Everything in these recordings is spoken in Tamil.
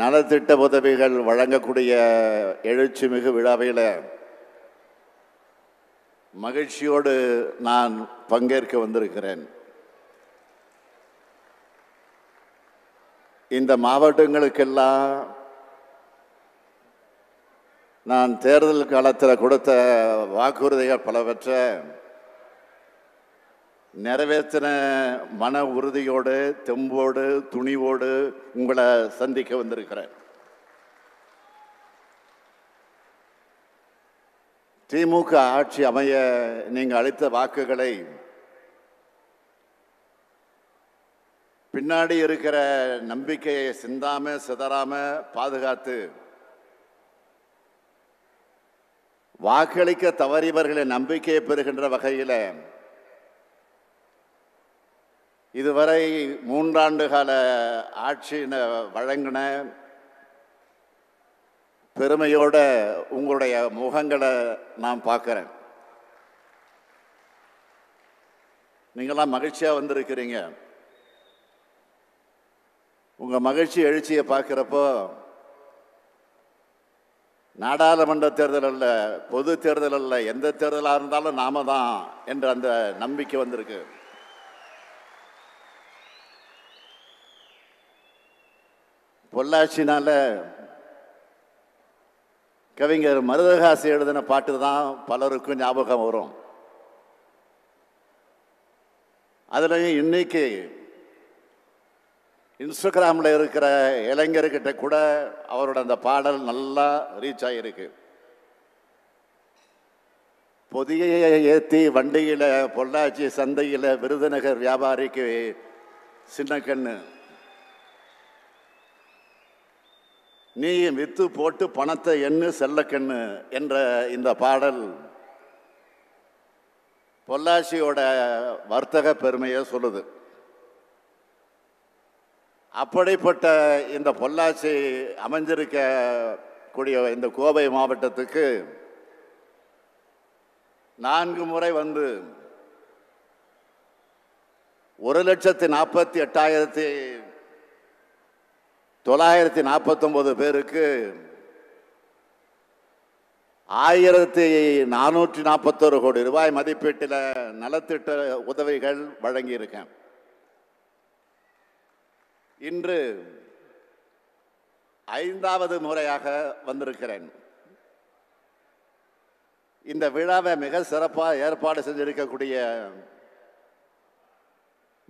நலத்திட்ட உதவிகள் வழங்கக்கூடிய எழுச்சிமிகு விழாவில் மகிழ்ச்சியோடு நான் பங்கேற்க வந்திருக்கிறேன் இந்த மாவட்டங்களுக்கெல்லாம் நான் தேர்தல் காலத்தில் கொடுத்த வாக்குறுதிகள் பலவற்றை நிறைவேற்றின மன உறுதியோடு தெம்போடு துணிவோடு உங்களை சந்திக்க வந்திருக்கிறேன் திமுக ஆட்சி அமைய நீங்கள் அளித்த வாக்குகளை பின்னாடி இருக்கிற நம்பிக்கையை சிந்தாம சிதறாம பாதுகாத்து வாக்களிக்க தவறியவர்களின் நம்பிக்கையை பெறுகின்ற வகையில் இதுவரை மூன்றாண்டு கால ஆட்சியினை வழங்கின பெருமையோட உங்களுடைய முகங்களை நான் பார்க்குறேன் நீங்களாம் மகிழ்ச்சியாக வந்திருக்கிறீங்க உங்கள் மகிழ்ச்சி எழுச்சியை பார்க்குறப்போ நாடாளுமன்ற தேர்தல் அல்ல பொது தேர்தல் அல்ல எந்த தேர்தலாக இருந்தாலும் நாம தான் என்ற அந்த நம்பிக்கை வந்திருக்கு பொள்ளாச்சினால் கவிஞர் மருதகாசி எழுதின பாட்டு தான் பலருக்கும் ஞாபகம் வரும் அதுலேயும் இன்னைக்கு இன்ஸ்டாகிராமில் இருக்கிற இளைஞர்கிட்ட கூட அவரோட அந்த பாடல் நல்லா ரீச் ஆகியிருக்கு பொதியை ஏற்றி வண்டியில் பொள்ளாச்சி சந்தையில் விருதுநகர் வியாபாரிக்கு சின்ன கண்ணு நீயும் வித்து போட்டு பணத்தை எண்ணு செல்லக்கண்ணு என்ற இந்த பாடல் பொள்ளாச்சியோட வர்த்தக பெருமையை சொல்லுது அப்படிப்பட்ட இந்த பொள்ளாச்சி அமைஞ்சிருக்கக்கூடிய இந்த கோவை மாவட்டத்துக்கு நான்கு முறை வந்து ஒரு லட்சத்தி நாற்பத்தி எட்டாயிரத்தி தொள்ளாயிரத்தி நாற்பத்தொம்பது பேருக்கு ஆயிரத்தி நானூற்றி நாற்பத்தோரு கோடி ரூபாய் மதிப்பீட்டில் நலத்திட்ட உதவிகள் வழங்கியிருக்கேன் இன்று ஐந்தாவது முறையாக வந்திருக்கிறேன் இந்த விழாவை மிக சிறப்பாக ஏற்பாடு செஞ்சிருக்கக்கூடிய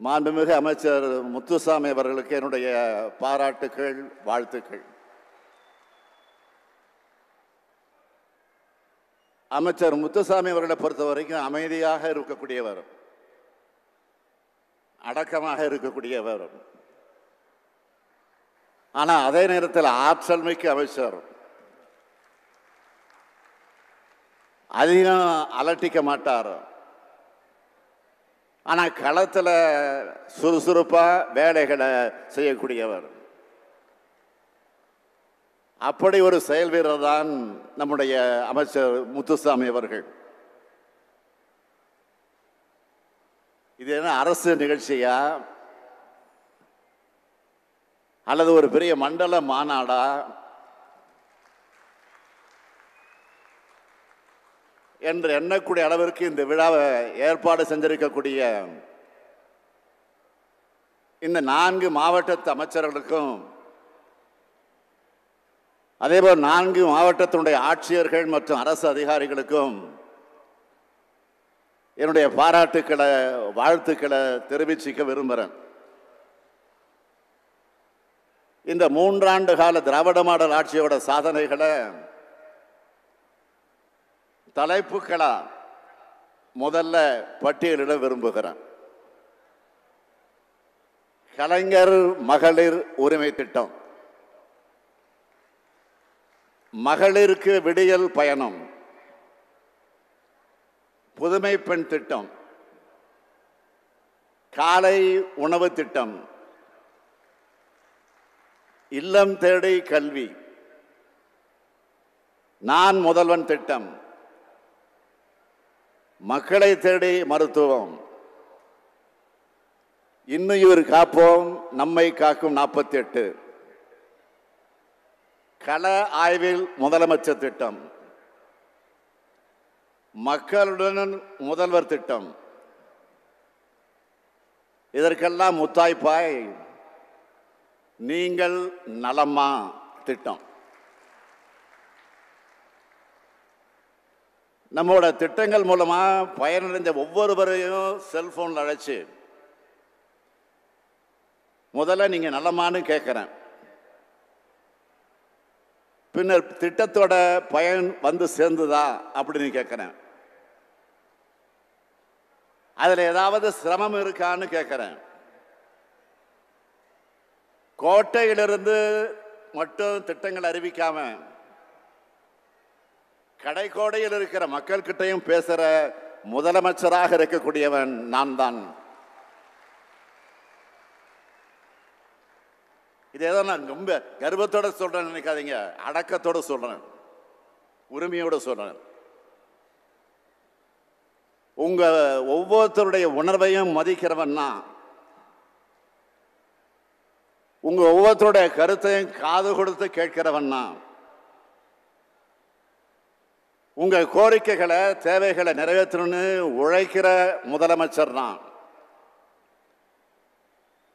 மாண்புமிகு அமைச்சர் முத்துசாமி அவர்களுக்கு என்னுடைய பாராட்டுக்கள் வாழ்த்துக்கள் அமைச்சர் முத்துசாமி அவர்களை பொறுத்த வரைக்கும் அமைதியாக இருக்கக்கூடியவர் அடக்கமாக இருக்கக்கூடியவர் ஆனால் அதே நேரத்தில் ஆற்றல் மிக்க அமைச்சர் அதிகம் அலட்டிக்க மாட்டார் ஆனால் களத்தில் சுறுசுறுப்பாக வேலைகளை செய்யக்கூடியவர் அப்படி ஒரு செயல் வீரர் தான் நம்முடைய அமைச்சர் முத்துசாமி அவர்கள் இது என்ன அரசு நிகழ்ச்சியா அல்லது ஒரு பெரிய மண்டல மாநாடா என்று எண்ணக்கூடிய அளவிற்கு இந்த விழாவை ஏற்பாடு செஞ்சிருக்கக்கூடிய இந்த நான்கு மாவட்டத்து அமைச்சர்களுக்கும் அதேபோல் நான்கு மாவட்டத்தினுடைய ஆட்சியர்கள் மற்றும் அரசு அதிகாரிகளுக்கும் என்னுடைய பாராட்டுக்களை வாழ்த்துக்களை தெரிவிச்சிக்க விரும்புகிறேன் இந்த மூன்றாண்டு கால திராவிட மாடல் ஆட்சியோட சாதனைகளை தலைப்புகளாக முதல்ல பட்டியலிட விரும்புகிறேன் கலைஞர் மகளிர் உரிமை திட்டம் மகளிருக்கு விடியல் பயணம் புதுமை பெண் திட்டம் காலை உணவு திட்டம் இல்லம் தேடி கல்வி நான் முதல்வன் திட்டம் மக்களை தேடி மருத்துவம் இன்னும் காப்போம் நம்மை காக்கும் நாற்பத்தி எட்டு கள ஆய்வில் முதலமைச்சர் திட்டம் மக்களுடன் முதல்வர் திட்டம் இதற்கெல்லாம் முத்தாய்ப்பாய் நீங்கள் நலமா திட்டம் நம்மளோட திட்டங்கள் மூலமாக பயனடைந்த ஒவ்வொருவரையும் செல்ஃபோனில் அழைச்சி முதல்ல நீங்கள் நலமானு கேட்குறேன் பின்னர் திட்டத்தோட பயன் வந்து சேர்ந்துதா அப்படின்னு கேட்குறேன் அதில் ஏதாவது சிரமம் இருக்கான்னு கேட்குறேன் கோட்டையிலிருந்து மட்டும் திட்டங்கள் அறிவிக்காமல் கடைக்கோடையில் இருக்கிற கிட்டையும் பேசுகிற முதலமைச்சராக இருக்கக்கூடியவன் நான் தான் இதேதான் நான் ரொம்ப கர்வத்தோட சொல்கிறேன் நினைக்காதீங்க அடக்கத்தோட சொல்கிறேன் உரிமையோட சொல்கிறேன் உங்கள் ஒவ்வொருத்தருடைய உணர்வையும் மதிக்கிறவன்னா உங்கள் ஒவ்வொருத்தருடைய கருத்தையும் காது கொடுத்து கேட்கிறவன்னா உங்கள் கோரிக்கைகளை தேவைகளை நிறைவேற்றணும்னு உழைக்கிற முதலமைச்சர் தான்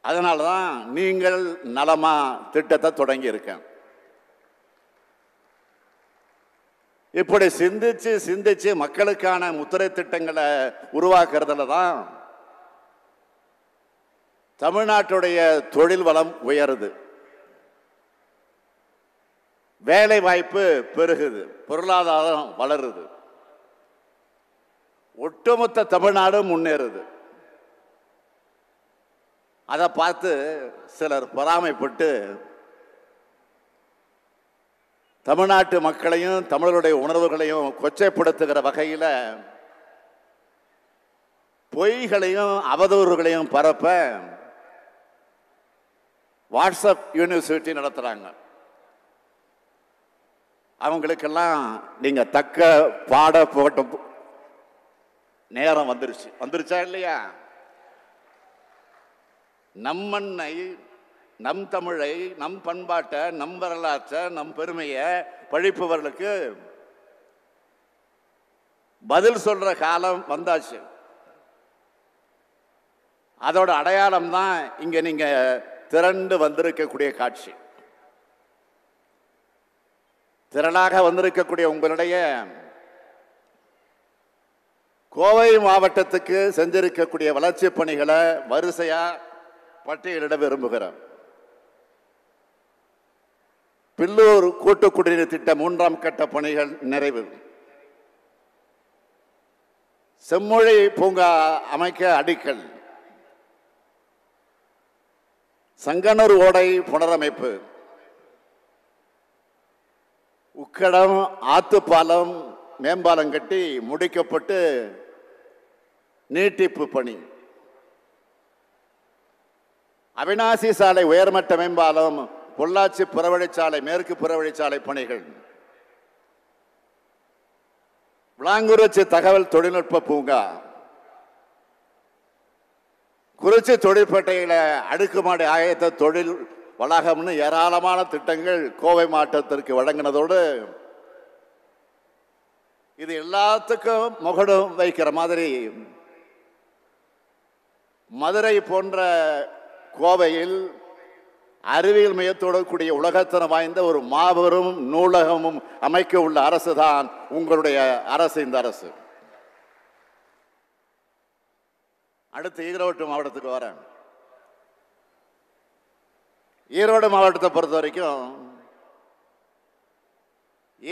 அதனால தான் நீங்கள் நலமா திட்டத்தை தொடங்கி இருக்கேன் இப்படி சிந்திச்சு சிந்திச்சு மக்களுக்கான முத்திரை திட்டங்களை உருவாக்குறதுல தான் தமிழ்நாட்டுடைய தொழில் வளம் உயருது வேலை வாய்ப்பு பெருகுது பொருளாதாரம் வளருது ஒட்டுமொத்த தமிழ்நாடு முன்னேறுது அதை பார்த்து சிலர் பொறாமைப்பட்டு தமிழ்நாட்டு மக்களையும் தமிழருடைய உணர்வுகளையும் கொச்சைப்படுத்துகிற வகையில் பொய்களையும் அவதூறுகளையும் பரப்ப வாட்ஸ்அப் யூனிவர்சிட்டி நடத்துகிறாங்க அவங்களுக்கெல்லாம் நீங்கள் தக்க பாட போட்ட நேரம் வந்துருச்சு வந்துருச்சா இல்லையா நம்மண்ணை நம் தமிழை நம் பண்பாட்டை நம் வரலாற்றை நம் பெருமையை பழிப்பவர்களுக்கு பதில் சொல்ற காலம் வந்தாச்சு அதோட அடையாளம் தான் இங்கே நீங்கள் திரண்டு வந்திருக்கக்கூடிய காட்சி திரளாக வந்திருக்கக்கூடிய உங்களுடைய கோவை மாவட்டத்துக்கு செஞ்சிருக்கக்கூடிய வளர்ச்சி பணிகளை வரிசையாக பட்டியலிட விரும்புகிறோம் பில்லூர் கூட்டு குடிநீர் திட்ட மூன்றாம் கட்ட பணிகள் நிறைவு செம்மொழி பூங்கா அமைக்க அடிக்கல் சங்கனூர் ஓடை புனரமைப்பு உக்கடம் ஆத்துப்பாலம் மேம்பாலம் கட்டி முடிக்கப்பட்டு நீட்டிப்பு பணி அவினாசி சாலை உயர்மட்ட மேம்பாலம் பொள்ளாச்சி புறவழிச்சாலை மேற்கு புறவழிச்சாலை பணிகள் விளாங்குறிச்சி தகவல் தொழில்நுட்ப பூங்கா குறிச்சி தொழிற்பேட்டையில் அடுக்குமாடி ஆயத்த தொழில் வளாகம்னு ஏராளமான திட்டங்கள் கோவை மாவட்டத்திற்கு வழங்கினதோடு இது எல்லாத்துக்கும் முகடும் வைக்கிற மாதிரி மதுரை போன்ற கோவையில் அறிவியல் மையத்தோடு கூடிய உலகத்தனம் வாய்ந்த ஒரு மாபெரும் நூலகமும் அமைக்க உள்ள அரசு தான் உங்களுடைய அரசு இந்த அரசு அடுத்து ஈரோட்டு மாவட்டத்துக்கு வரேன் ஈரோடு மாவட்டத்தை பொறுத்த வரைக்கும்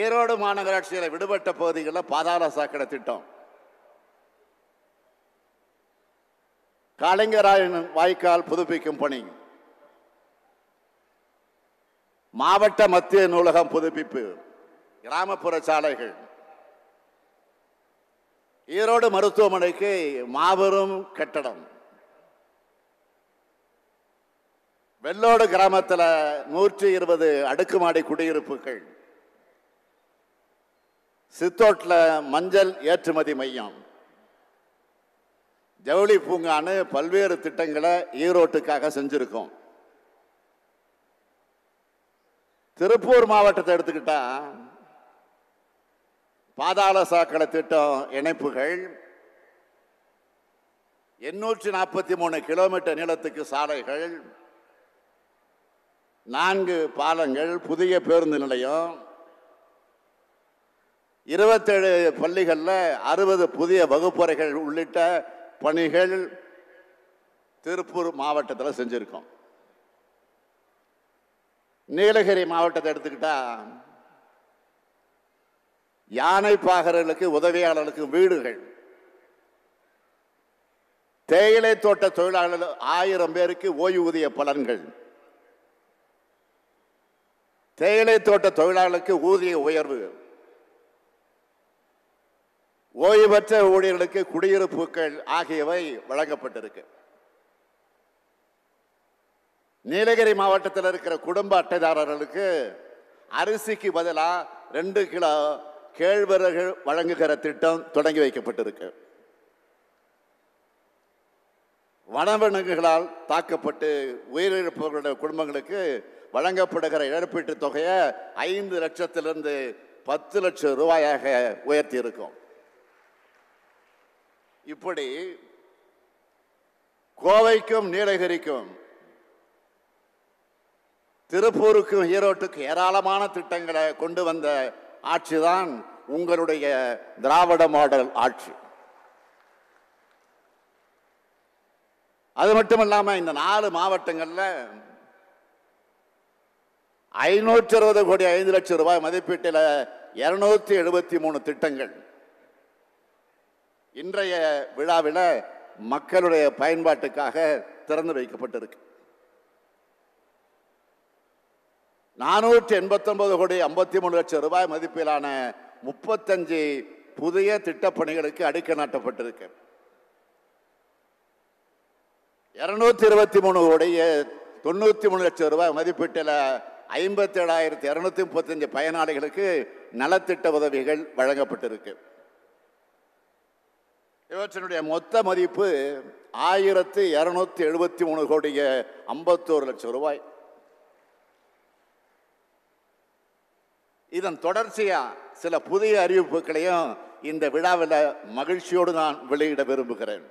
ஈரோடு மாநகராட்சியில் விடுபட்ட பகுதிகளில் பாதாள சாக்கடை திட்டம் கலைஞராயன் வாய்க்கால் புதுப்பிக்கும் பணி மாவட்ட மத்திய நூலகம் புதுப்பிப்பு கிராமப்புற சாலைகள் ஈரோடு மருத்துவமனைக்கு மாபெரும் கட்டடம் வெள்ளோடு கிராமத்தில் நூற்றி இருபது அடுக்குமாடி குடியிருப்புகள் சித்தோட்டில் மஞ்சள் ஏற்றுமதி மையம் ஜவுளி பூங்கான்னு பல்வேறு திட்டங்களை ஈரோட்டுக்காக செஞ்சுருக்கோம் திருப்பூர் மாவட்டத்தை எடுத்துக்கிட்டா பாதாள சாக்கடை திட்டம் இணைப்புகள் எண்ணூற்றி நாற்பத்தி மூணு கிலோமீட்டர் நீளத்துக்கு சாலைகள் நான்கு பாலங்கள் புதிய பேருந்து நிலையம் இருபத்தேழு பள்ளிகளில் அறுபது புதிய வகுப்பறைகள் உள்ளிட்ட பணிகள் திருப்பூர் மாவட்டத்தில் செஞ்சுருக்கோம் நீலகிரி மாவட்டத்தை எடுத்துக்கிட்டால் யானை பாகர்களுக்கு உதவியாளர்களுக்கு வீடுகள் தேயிலை தோட்ட தொழிலாளர்கள் ஆயிரம் பேருக்கு ஓய்வூதிய பலன்கள் தேயிலை தோட்ட தொழிலாளர்களுக்கு ஊதிய உயர்வு ஓய்வு பெற்ற ஊழியர்களுக்கு குடியிருப்புகள் ஆகியவை வழங்கப்பட்டிருக்கு நீலகிரி மாவட்டத்தில் இருக்கிற குடும்ப அட்டைதாரர்களுக்கு அரிசிக்கு பதிலாக ரெண்டு கிலோ கேழ்வரகு வழங்குகிற திட்டம் தொடங்கி வைக்கப்பட்டிருக்கு வனவிலங்குகளால் தாக்கப்பட்டு உயிரிழப்பவர்களுடைய குடும்பங்களுக்கு வழங்கப்படுகிற இழப்பீட்டுத் தொகையை ஐந்து லட்சத்திலிருந்து பத்து லட்சம் ரூபாயாக உயர்த்தி இருக்கும் இப்படி கோவைக்கும் நீலகிரிக்கும் திருப்பூருக்கும் ஈரோட்டுக்கும் ஏராளமான திட்டங்களை கொண்டு வந்த ஆட்சிதான் உங்களுடைய திராவிட மாடல் ஆட்சி அது மட்டும் இல்லாமல் இந்த நாலு மாவட்டங்களில் ஐநூற்றி அறுபது கோடி ஐந்து லட்சம் ரூபாய் மதிப்பீட்டில் இருநூத்தி எழுபத்தி மூணு திட்டங்கள் இன்றைய விழாவில் மக்களுடைய பயன்பாட்டுக்காக திறந்து வைக்கப்பட்டிருக்கு நானூற்றி எண்பத்தொன்பது கோடி ஐம்பத்தி மூணு லட்சம் ரூபாய் மதிப்பிலான முப்பத்தஞ்சு புதிய திட்டப்பணிகளுக்கு அடிக்க நாட்டப்பட்டிருக்கு இரநூத்தி இருபத்தி மூணு உடைய தொண்ணூற்றி மூணு லட்சம் ரூபாய் மதிப்பீட்டில் ஐம்பத்தி ஏழாயிரத்தி இரநூத்தி முப்பத்தஞ்சு பயனாளிகளுக்கு நலத்திட்ட உதவிகள் வழங்கப்பட்டிருக்கு இவற்றினுடைய மொத்த மதிப்பு ஆயிரத்து இரநூத்தி எழுபத்தி மூணு கோடிய ஐம்பத்தோரு லட்சம் ரூபாய் இதன் தொடர்ச்சியாக சில புதிய அறிவிப்புகளையும் இந்த விழாவில் மகிழ்ச்சியோடு நான் வெளியிட விரும்புகிறேன்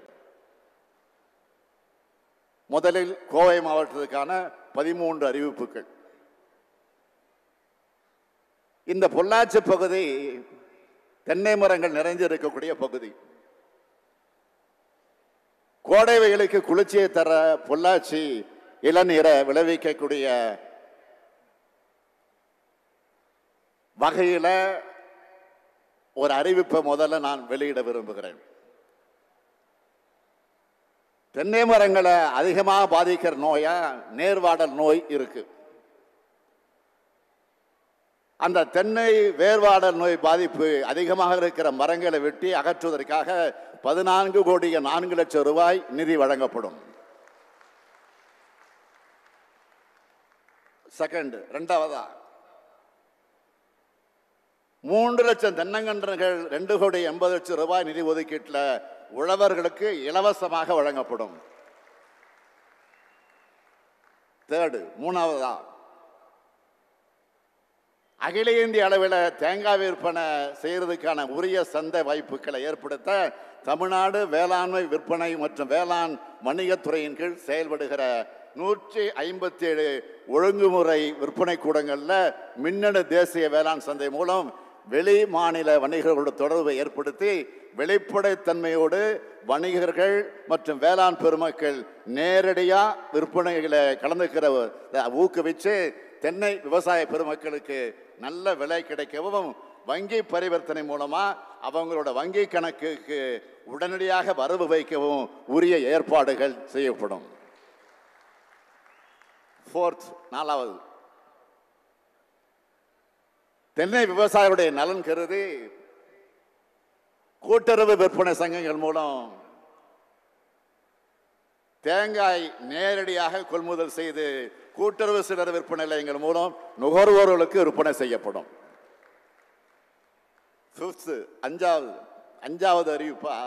முதலில் கோவை மாவட்டத்துக்கான பதிமூன்று அறிவிப்புகள் இந்த பொள்ளாச்சி பகுதி தென்னை மரங்கள் நிறைந்திருக்கக்கூடிய பகுதி கோடை வெயிலுக்கு குளிர்ச்சியை தர பொள்ளாச்சி இளநீரை விளைவிக்கக்கூடிய வகையில் ஒரு அறிவிப்பை முதல்ல நான் வெளியிட விரும்புகிறேன் தென்னை மரங்களை அதிகமாக பாதிக்கிற நோயாக நேர்வாடல் நோய் இருக்குது அந்த தென்னை வேர்வாடல் நோய் பாதிப்பு அதிகமாக இருக்கிற மரங்களை வெட்டி அகற்றுவதற்காக பதினான்கு கோடிய நான்கு லட்சம் ரூபாய் நிதி வழங்கப்படும் செகண்ட் ரெண்டாவதா மூன்று லட்சம் தென்னங்கன்றுகள் ரெண்டு கோடி எண்பது லட்சம் ரூபாய் நிதி ஒதுக்கீட்டில் உழவர்களுக்கு இலவசமாக வழங்கப்படும் தேர்டு மூணாவதா அகில இந்திய அளவில் தேங்காய் விற்பனை செய்யறதுக்கான உரிய சந்தை வாய்ப்புகளை ஏற்படுத்த தமிழ்நாடு வேளாண்மை விற்பனை மற்றும் வேளாண் வணிகத்துறையின் கீழ் செயல்படுகிற நூற்றி ஐம்பத்தி ஏழு ஒழுங்குமுறை விற்பனை கூடங்களில் மின்னணு தேசிய வேளாண் சந்தை மூலம் வெளி மாநில வணிகர்களோடு தொடர்பை ஏற்படுத்தி வெளிப்படைத்தன்மையோடு வணிகர்கள் மற்றும் வேளாண் பெருமக்கள் நேரடியாக விற்பனைகளை கலந்துக்கிற ஊக்குவித்து தென்னை விவசாய பெருமக்களுக்கு நல்ல விலை கிடைக்கவும் வங்கி பரிவர்த்தனை மூலமாக அவங்களோட வங்கி கணக்குக்கு உடனடியாக வரவு வைக்கவும் உரிய ஏற்பாடுகள் செய்யப்படும் ஃபோர்த் நாலாவது தென்னை விவசாயிகளுடைய நலன் கருதி கூட்டுறவு விற்பனை சங்கங்கள் மூலம் தேங்காய் நேரடியாக கொள்முதல் செய்து கூட்டுறவு சிலர் விற்பனை நிலையங்கள் மூலம் நுகர்வோர்களுக்கு விற்பனை செய்யப்படும் அஞ்சாவது அஞ்சாவது அறிவிப்பா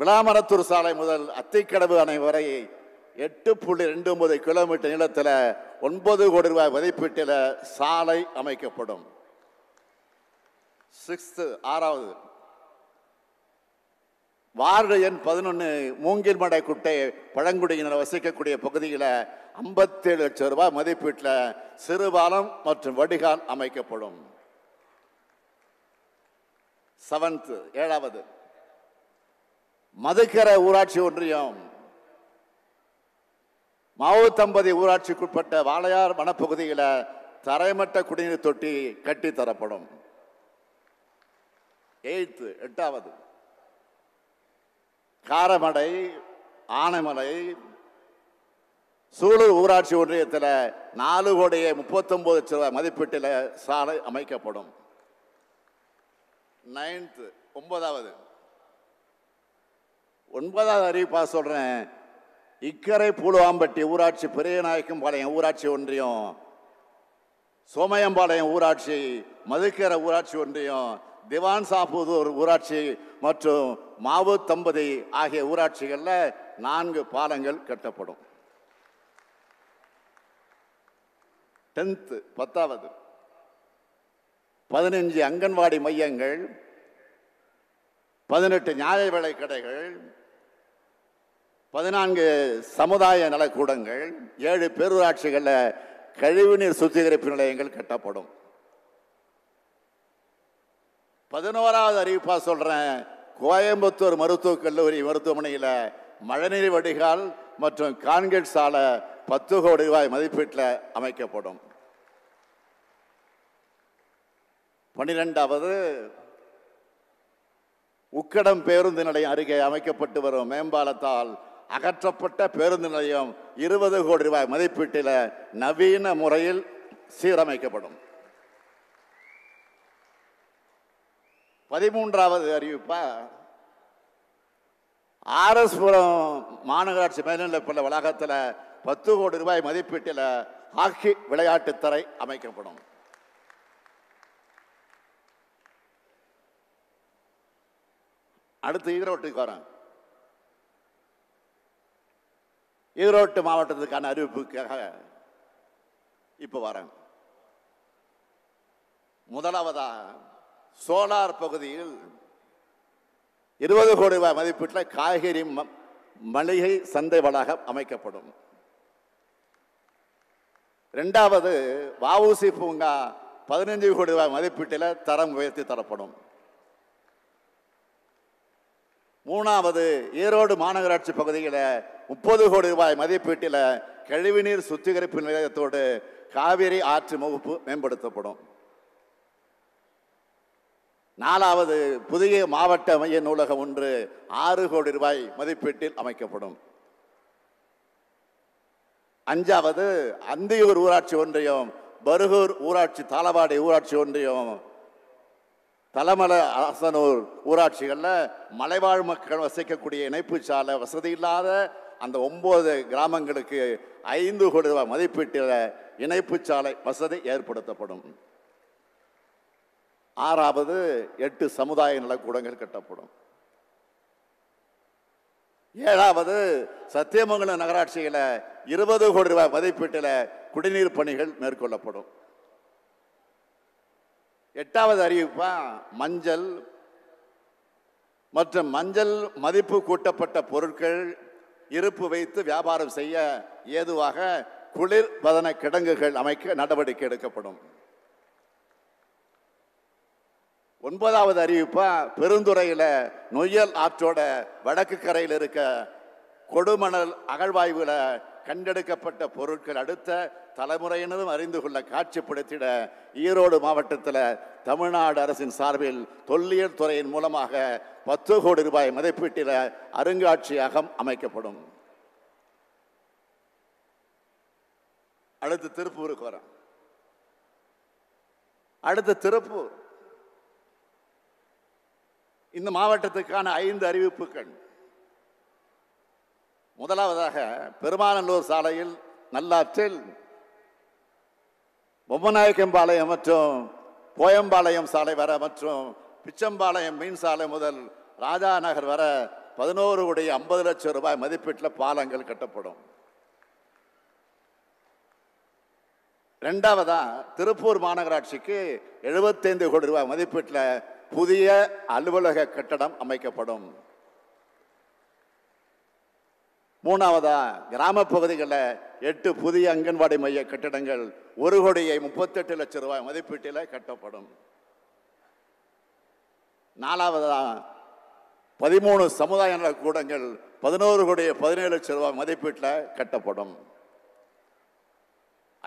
விளாமரத்தூர் சாலை முதல் அத்திக்கடவு அணை வரை எட்டு புள்ளி ரெண்டு ஒன்பது கிலோமீட்டர் நீளத்தில் ஒன்பது கோடி ரூபாய் மதிப்பீட்டில் சாலை அமைக்கப்படும் சிக்ஸ்த்து ஆறாவது வார்டு எண் பதினொன்று மூங்கில் மடை குட்டை பழங்குடியினர் வசிக்கக்கூடிய பகுதியில் ஐம்பத்தேழு லட்சம் ரூபாய் மதிப்பீட்டில் சிறுபாலம் மற்றும் வடிகால் அமைக்கப்படும் செவன்த்து ஏழாவது மதுக்கரை ஊராட்சி ஒன்றியம் மாவுத்தம்பதி ஊராட்சிக்குட்பட்ட வாளையார் வனப்பகுதியில் தரைமட்ட குடிநீர் தொட்டி கட்டி தரப்படும் எயித்து எட்டாவது காரமடை ஆனைமலை சூலூர் ஊராட்சி ஒன்றியத்தில் நாலு கோடியே முப்பத்தொம்போது சிறுவ மதிப்பீட்டில் சாலை அமைக்கப்படும் நைன்த்து ஒன்பதாவது ஒன்பதாவது அறிவிப்பாக சொல்கிறேன் இக்கரை பூலுவாம்பட்டி ஊராட்சி பெரியநாயக்கம்பாளையம் ஊராட்சி ஒன்றியம் சோமயம்பாளையம் ஊராட்சி மதுக்கரை ஊராட்சி ஒன்றியம் திவான் சாபுதூர் ஊராட்சி மற்றும் மாவு தம்பதி ஆகிய ஊராட்சிகளில் நான்கு பாலங்கள் கட்டப்படும் டென்த்து பத்தாவது பதினஞ்சு அங்கன்வாடி மையங்கள் பதினெட்டு நியாய விலை கடைகள் பதினான்கு சமுதாய நலக்கூடங்கள் ஏழு பேரூராட்சிகளில் கழிவுநீர் சுத்திகரிப்பு நிலையங்கள் கட்டப்படும் பதினோராவது அறிவிப்பாக சொல்கிறேன் கோயம்புத்தூர் மருத்துவக் கல்லூரி மருத்துவமனையில் மழைநீர் வடிகால் மற்றும் கான்கிரீட் சாலை பத்து கோடி ரூபாய் மதிப்பீட்டில் அமைக்கப்படும் பனிரெண்டாவது உக்கடம் பேருந்து நிலையம் அருகே அமைக்கப்பட்டு வரும் மேம்பாலத்தால் அகற்றப்பட்ட பேருந்து நிலையம் இருபது கோடி ரூபாய் மதிப்பீட்டில் நவீன முறையில் சீரமைக்கப்படும் பதிமூன்றாவது அறிவிப்பா ஆர்எஸ்புரம் மாநகராட்சி மேல்நிலைப்பள்ளி வளாகத்தில் பத்து கோடி ரூபாய் மதிப்பீட்டில் ஹாக்கி விளையாட்டு தரை அமைக்கப்படும் அடுத்து ஈரோட்டுக்கு வரேன் ஈரோட்டு மாவட்டத்துக்கான அறிவிப்புக்காக இப்போ வரேன் முதலாவதா சோலார் பகுதியில் இருபது கோடி ரூபாய் மதிப்பீட்டில் காய்கறி மளிகை சந்தை வளாகம் அமைக்கப்படும் ரெண்டாவது வவுசி பூங்கா பதினைஞ்சு கோடி ரூபாய் மதிப்பீட்டில் தரம் உயர்த்தி தரப்படும் மூணாவது ஈரோடு மாநகராட்சி பகுதிகளில் முப்பது கோடி ரூபாய் மதிப்பீட்டில் கழிவுநீர் சுத்திகரிப்பு நிலையத்தோடு காவிரி ஆற்று முகப்பு மேம்படுத்தப்படும் நாலாவது புதிய மாவட்ட மைய நூலகம் ஒன்று ஆறு கோடி ரூபாய் மதிப்பீட்டில் அமைக்கப்படும் அஞ்சாவது அந்தியூர் ஊராட்சி ஒன்றியம் பருகூர் ஊராட்சி தாளவாடி ஊராட்சி ஒன்றியம் தலைமலை அரசனூர் ஊராட்சிகளில் மலைவாழ் மக்கள் வசிக்கக்கூடிய இணைப்பு சாலை வசதி இல்லாத அந்த ஒம்பது கிராமங்களுக்கு ஐந்து கோடி ரூபாய் மதிப்பீட்டில் இணைப்பு சாலை வசதி ஏற்படுத்தப்படும் ஆறாவது எட்டு சமுதாய நலக்கூடங்கள் கட்டப்படும் ஏழாவது சத்தியமங்கலம் நகராட்சியில் இருபது கோடி ரூபாய் மதிப்பீட்டில் குடிநீர் பணிகள் மேற்கொள்ளப்படும் எட்டாவது அறிவிப்பா மஞ்சள் மற்றும் மஞ்சள் மதிப்பு கூட்டப்பட்ட பொருட்கள் இருப்பு வைத்து வியாபாரம் செய்ய ஏதுவாக குளிர் பதன கிடங்குகள் அமைக்க நடவடிக்கை எடுக்கப்படும் ஒன்பதாவது அறிவிப்பா பெருந்துறையில் நொய்யல் ஆற்றோட வடக்கு கரையில் இருக்க கொடுமணல் அகழ்வாய்வுல கண்டெடுக்கப்பட்ட பொருட்கள் அடுத்த தலைமுறையினரும் அறிந்து கொள்ள காட்சிப்படுத்திட ஈரோடு மாவட்டத்தில் தமிழ்நாடு அரசின் சார்பில் தொல்லியல் துறையின் மூலமாக பத்து கோடி ரூபாய் மதிப்பீட்டில் அருங்காட்சியகம் அமைக்கப்படும் அடுத்து திருப்பூருக்கு வரோம் அடுத்த திருப்பூர் இந்த மாவட்டத்துக்கான ஐந்து அறிவிப்புகள் முதலாவதாக பெருமாநல்லூர் சாலையில் நல்லாற்றில் பொம்மநாயக்கம்பாளையம் மற்றும் கோயம்பாளையம் சாலை வர மற்றும் பிச்சம்பாளையம் மீன் சாலை முதல் ராஜா நகர் வர பதினோரு கோடி ஐம்பது லட்சம் ரூபாய் மதிப்பீட்டில் பாலங்கள் கட்டப்படும் ரெண்டாவதாக திருப்பூர் மாநகராட்சிக்கு எழுபத்தைந்து கோடி ரூபாய் மதிப்பீட்டில் புதிய அலுவலக கட்டடம் அமைக்கப்படும் மூணாவதா கிராம பகுதிகளில் எட்டு புதிய அங்கன்வாடி மைய கட்டிடங்கள் ஒரு கோடியை முப்பத்தெட்டு லட்சம் ரூபாய் மதிப்பீட்டில் கட்டப்படும் நாலாவதா பதிமூணு சமுதாய நல கூடங்கள் பதினோரு கோடி பதினேழு லட்சம் ரூபாய் மதிப்பீட்டில் கட்டப்படும்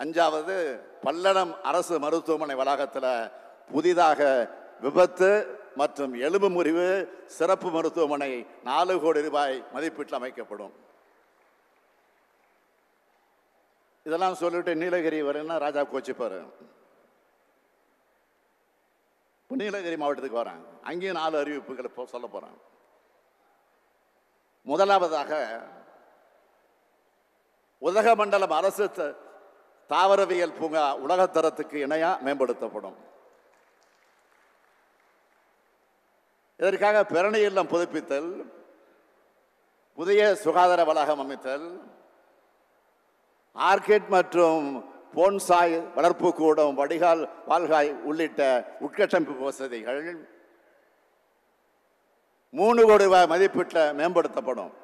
அஞ்சாவது பல்லடம் அரசு மருத்துவமனை வளாகத்தில் புதிதாக விபத்து மற்றும் எலும்பு முறிவு சிறப்பு மருத்துவமனை நாலு கோடி ரூபாய் மதிப்பீட்டில் அமைக்கப்படும் இதெல்லாம் சொல்லிவிட்டு நீலகிரி வரேன்னா ராஜா கோச்சிப்பார் இப்போ நீலகிரி மாவட்டத்துக்கு வரேன் அங்கேயும் நாலு அறிவிப்புகளை போ சொல்ல போகிறேன் முதலாவதாக உதகமண்டலம் அரசு தாவரவியல் பூங்கா உலகத்தரத்துக்கு இணையாக மேம்படுத்தப்படும் இதற்காக பெரணி இல்லம் புதுப்பித்தல் புதிய சுகாதார வளாகம் அமைத்தல் ஆர்கேட் மற்றும் போன்சாய் வளர்ப்பு கூடம் வடிகால் வால்காய் உள்ளிட்ட உட்கட்டமைப்பு வசதிகள் மூணு கோடி ரூபாய் மதிப்பீட்டில் மேம்படுத்தப்படும்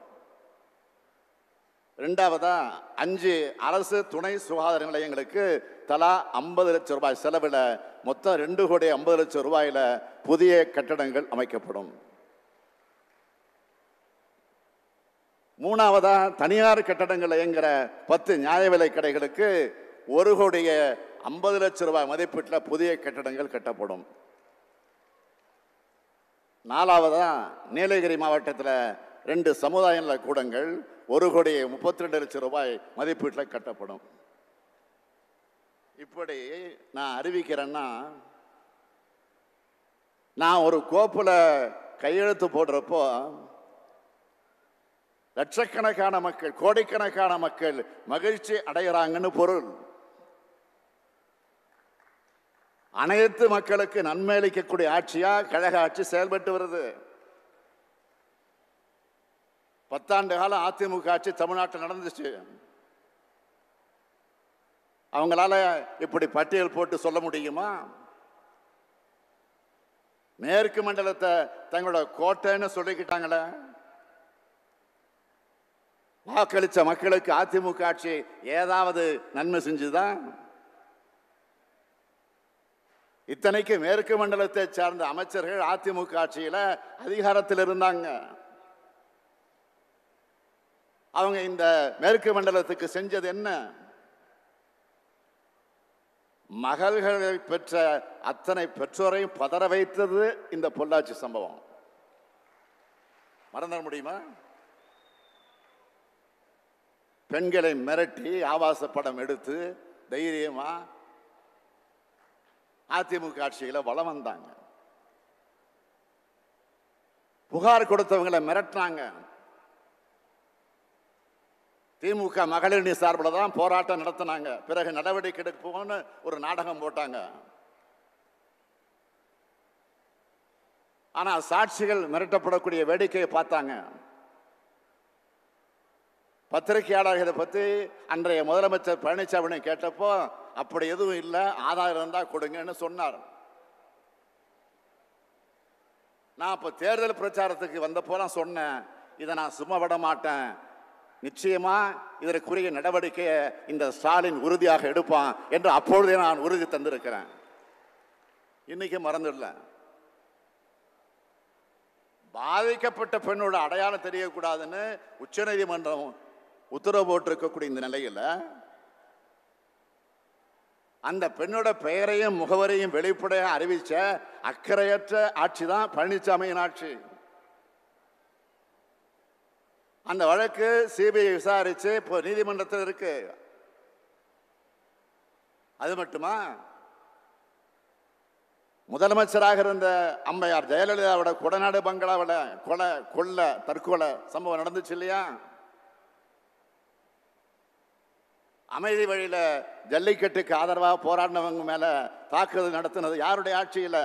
ரெண்டாவதா அஞ்சு அரசு துணை சுகாதார நிலையங்களுக்கு தலா ஐம்பது லட்சம் ரூபாய் செலவில் மொத்தம் ரெண்டு கோடி ஐம்பது லட்சம் ரூபாயில் புதிய கட்டடங்கள் அமைக்கப்படும் மூணாவதா தனியார் கட்டடங்கள் இயங்குகிற பத்து நியாய விலை கடைகளுக்கு ஒரு கோடிய ஐம்பது லட்சம் ரூபாய் மதிப்பீட்டில் புதிய கட்டடங்கள் கட்டப்படும் நாலாவதா நீலகிரி மாவட்டத்தில் ரெண்டு சமுதாய நல கூடங்கள் ஒரு கோடி முப்பத்தி ரெண்டு லட்சம் ரூபாய் மதிப்பீட்டில் கட்டப்படும் இப்படி நான் அறிவிக்கிறேன்னா நான் ஒரு கோப்பில் கையெழுத்து போடுறப்போ லட்சக்கணக்கான மக்கள் கோடைக்கணக்கான மக்கள் மகிழ்ச்சி அடைகிறாங்கன்னு பொருள் அனைத்து மக்களுக்கு நன்மை அளிக்கக்கூடிய ஆட்சியா கழக ஆட்சி செயல்பட்டு வருது பத்தாண்டு காலம் அதிமுக ஆட்சி தமிழ்நாட்டில் நடந்துச்சு அவங்களால இப்படி பட்டியல் போட்டு சொல்ல முடியுமா மேற்கு மண்டலத்தை தங்களோட கோட்டைன்னு சொல்லிக்கிட்டாங்களே வாக்களித்த மக்களுக்கு அதிமுக ஆட்சி ஏதாவது நன்மை செஞ்சுதான் இத்தனைக்கு மேற்கு மண்டலத்தை சார்ந்த அமைச்சர்கள் அதிமுக ஆட்சியில் அதிகாரத்தில் இருந்தாங்க அவங்க இந்த மேற்கு மண்டலத்துக்கு செஞ்சது என்ன மகள்களை பெற்ற அத்தனை பெற்றோரையும் பதற வைத்தது இந்த பொள்ளாச்சி சம்பவம் மறந்துட முடியுமா பெண்களை மிரட்டி ஆபாச படம் எடுத்து தைரியமாக அதிமுக ஆட்சியில் வளம் வந்தாங்க புகார் கொடுத்தவங்களை மிரட்டினாங்க திமுக நீ சார்பில் தான் போராட்டம் நடத்தினாங்க பிறகு நடவடிக்கை எடுப்போம்னு ஒரு நாடகம் போட்டாங்க ஆனால் சாட்சிகள் மிரட்டப்படக்கூடிய வேடிக்கையை பார்த்தாங்க பத்திரிகையாளர்களை பற்றி அன்றைய முதலமைச்சர் பழனிசாமி கேட்டப்போ அப்படி எதுவும் இல்லை ஆதாரம் இருந்தால் கொடுங்கன்னு சொன்னார் நான் இப்போ தேர்தல் பிரச்சாரத்துக்கு வந்தப்போலாம் சொன்னேன் இதை நான் சும்மா விட மாட்டேன் நிச்சயமாக இதற்குரிய நடவடிக்கையை இந்த ஸ்டாலின் உறுதியாக எடுப்பான் என்று அப்பொழுதே நான் உறுதி தந்திருக்கிறேன் இன்னைக்கு மறந்துடல பாதிக்கப்பட்ட பெண்ணோட அடையாளம் தெரியக்கூடாதுன்னு உச்சநீதிமன்றம் உத்தரவு போட்டிருக்கக்கூடிய இந்த நிலையில் அந்த பெண்ணோட பெயரையும் முகவரையும் வெளிப்படையாக அறிவித்த அக்கறையற்ற ஆட்சி தான் பழனிசாமியின் ஆட்சி அந்த வழக்கு சிபிஐ விசாரித்து இப்போ நீதிமன்றத்தில் இருக்கு அது மட்டுமா முதலமைச்சராக இருந்த அம்மையார் ஜெயலலிதாவோட கொடநாடு பங்களாவில் கொலை கொள்ள தற்கொலை சம்பவம் நடந்துச்சு இல்லையா அமைதி வழியில் ஜல்லிக்கட்டுக்கு ஆதரவாக போராடினவங்க மேலே தாக்குதல் நடத்தினது யாருடைய ஆட்சியில்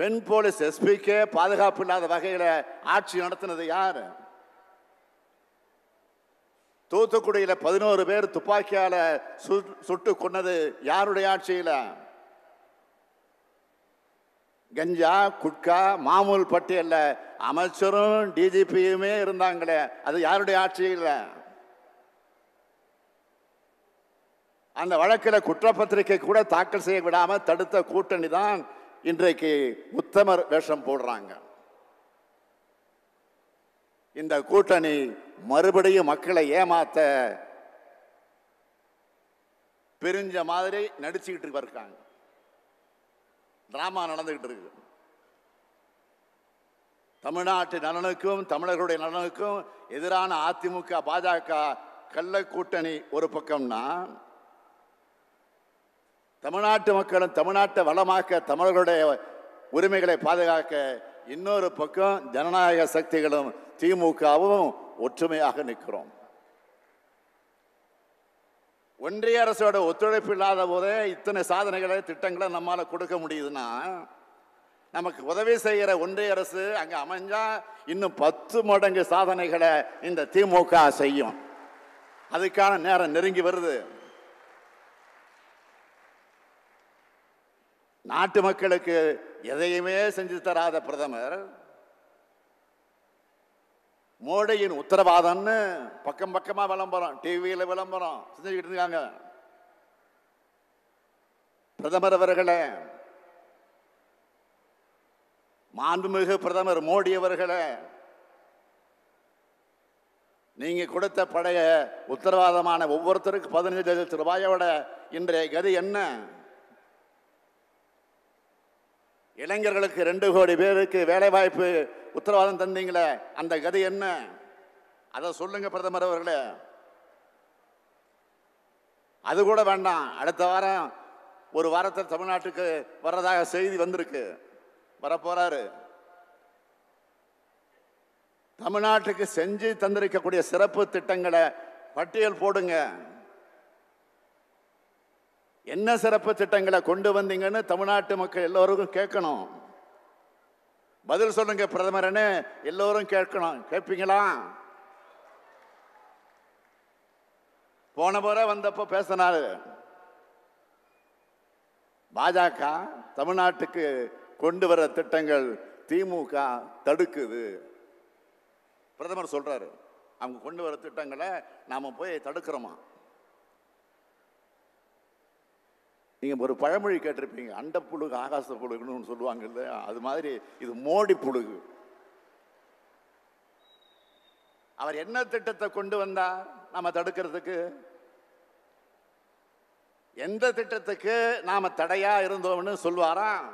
பெண் போலீஸ் எஸ்பிக்கே பாதுகாப்பு இல்லாத வகையில் ஆட்சி நடத்தினது யார் தூத்துக்குடியில் பதினோரு பேர் துப்பாக்கியால் சுட்டு கொன்னது யாருடைய ஆட்சியில் கஞ்சா குட்கா மாமூல் பட்டியலில் அமைச்சரும் டிஜிபியுமே இருந்தாங்களே அது யாருடைய ஆட்சியில் அந்த வழக்கில் குற்றப்பத்திரிகை கூட தாக்கல் செய்ய விடாமல் தடுத்த கூட்டணி தான் இன்றைக்கு உத்தமர் வேஷம் போடுறாங்க இந்த கூட்டணி மறுபடியும் மக்களை ஏமாத்த பிரிஞ்ச மாதிரி நடிச்சுக்கிட்டு இருக்காங்க டிராமா நடந்துக்கிட்டு இருக்கு தமிழ்நாட்டு நலனுக்கும் தமிழர்களுடைய நலனுக்கும் எதிரான அதிமுக பாஜக கள்ள கூட்டணி ஒரு பக்கம்னா தமிழ்நாட்டு மக்களும் தமிழ்நாட்டை வளமாக்க தமிழர்களுடைய உரிமைகளை பாதுகாக்க இன்னொரு பக்கம் ஜனநாயக சக்திகளும் திமுகவும் ஒற்றுமையாக நிற்கிறோம் ஒன்றிய அரசோட ஒத்துழைப்பு இல்லாத போதே இத்தனை சாதனைகளை திட்டங்களை நம்மால் கொடுக்க முடியுதுன்னா நமக்கு உதவி செய்கிற ஒன்றிய அரசு அங்கே அமைஞ்சா இன்னும் பத்து மடங்கு சாதனைகளை இந்த திமுக செய்யும் அதுக்கான நேரம் நெருங்கி வருது நாட்டு மக்களுக்கு எதையுமே செஞ்சு தராத பிரதமர் மோடையின் உத்தரவாதம்னு பக்கம் பக்கமாக விளம்பரம் டிவியில் விளம்பரம் செஞ்சுக்கிட்டு இருக்காங்க பிரதமர் அவர்களே மாண்புமிகு பிரதமர் மோடி அவர்களே நீங்க கொடுத்த பழைய உத்தரவாதமான ஒவ்வொருத்தருக்கு பதினஞ்சு லட்சத்து ரூபாயோட இன்றைய கதி என்ன இளைஞர்களுக்கு ரெண்டு கோடி பேருக்கு வேலைவாய்ப்பு உத்தரவாதம் தந்தீங்களே அந்த கதை என்ன அதை சொல்லுங்க பிரதமர் அவர்களே அது கூட வேண்டாம் அடுத்த வாரம் ஒரு வாரத்தில் தமிழ்நாட்டுக்கு வர்றதாக செய்தி வந்திருக்கு வரப்போறாரு தமிழ்நாட்டுக்கு செஞ்சு தந்திருக்கக்கூடிய சிறப்பு திட்டங்களை பட்டியல் போடுங்க என்ன சிறப்பு திட்டங்களை கொண்டு வந்தீங்கன்னு தமிழ்நாட்டு மக்கள் எல்லோருக்கும் கேட்கணும் பதில் சொல்லுங்க பிரதமர் எல்லோரும் கேட்கணும் கேட்பீங்களா போன முறை வந்தப்போ பேசினாரு பாஜக தமிழ்நாட்டுக்கு கொண்டு வர திட்டங்கள் திமுக தடுக்குது பிரதமர் சொல்றாரு அவங்க கொண்டு வர திட்டங்களை நாம போய் தடுக்கிறோமா நீங்கள் ஒரு பழமொழி கேட்டிருப்பீங்க அண்ட புழுகு ஆகாச புழுகுன்னு சொல்லுவாங்க இல்லையா அது மாதிரி இது மோடி புழுகு அவர் என்ன திட்டத்தை கொண்டு வந்தா நாம் தடுக்கிறதுக்கு எந்த திட்டத்துக்கு நாம் தடையா இருந்தோம்னு சொல்லுவாராம்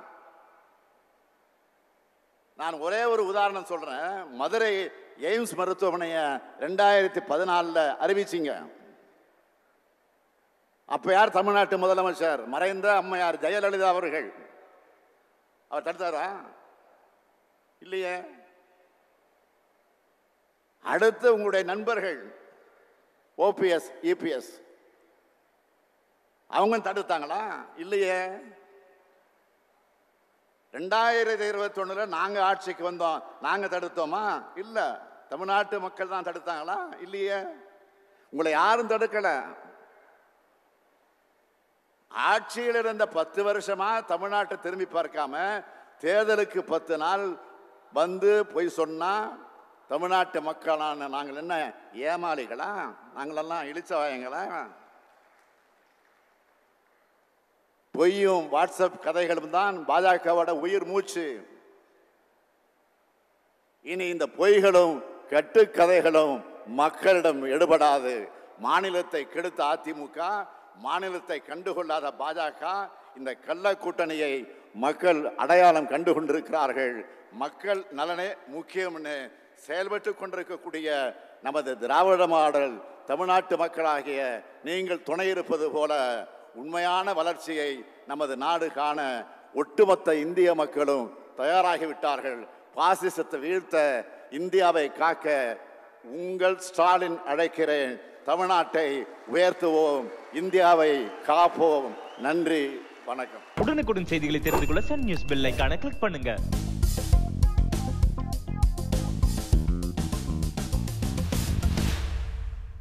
நான் ஒரே ஒரு உதாரணம் சொல்கிறேன் மதுரை எய்ம்ஸ் மருத்துவமனையை ரெண்டாயிரத்தி பதினாலில் அறிவிச்சிங்க அப்போ யார் தமிழ்நாட்டு முதலமைச்சர் மறைந்த அம்மையார் ஜெயலலிதா அவர்கள் அவர் தடுத்தாரா இல்லையே அடுத்து உங்களுடைய நண்பர்கள் ஓபிஎஸ் இபிஎஸ் அவங்க தடுத்தாங்களா இல்லையே ரெண்டாயிரத்தி இருபத்தி ஒன்றில் நாங்கள் ஆட்சிக்கு வந்தோம் நாங்கள் தடுத்தோமா இல்லை தமிழ்நாட்டு மக்கள் தான் தடுத்தாங்களா இல்லையே உங்களை யாரும் தடுக்கலை ஆட்சியில் இருந்த பத்து வருஷமாக தமிழ்நாட்டை திரும்பி பார்க்காம தேர்தலுக்கு பத்து நாள் வந்து போய் சொன்னால் தமிழ்நாட்டு மக்களான நாங்கள் என்ன ஏமாளிகளா நாங்களெல்லாம் இழிச்சவாயங்களா பொய்யும் வாட்ஸ்அப் கதைகளும் தான் பாஜகவோட உயிர் மூச்சு இனி இந்த பொய்களும் கட்டுக்கதைகளும் மக்களிடம் எடுபடாது மாநிலத்தை கெடுத்த அதிமுக மாநிலத்தை கண்டுகொள்ளாத பாஜக இந்த கள்ள கூட்டணியை மக்கள் அடையாளம் கண்டு கொண்டிருக்கிறார்கள் மக்கள் நலனே முக்கியம்னு செயல்பட்டு கொண்டிருக்கக்கூடிய நமது திராவிட மாடல் தமிழ்நாட்டு மக்களாகிய நீங்கள் துணை இருப்பது போல உண்மையான வளர்ச்சியை நமது நாடு காண ஒட்டுமொத்த இந்திய மக்களும் தயாராகிவிட்டார்கள் பாசிசத்தை வீழ்த்த இந்தியாவை காக்க உங்கள் ஸ்டாலின் அழைக்கிறேன் தமிழ்நாட்டை உயர்த்துவோம் இந்தியாவை காப்போம் நன்றி வணக்கம் உடனுக்குடன் செய்திகளை தெரிந்து கொள்ள சன் நியூஸ் பில்லை கிளிக் பண்ணுங்க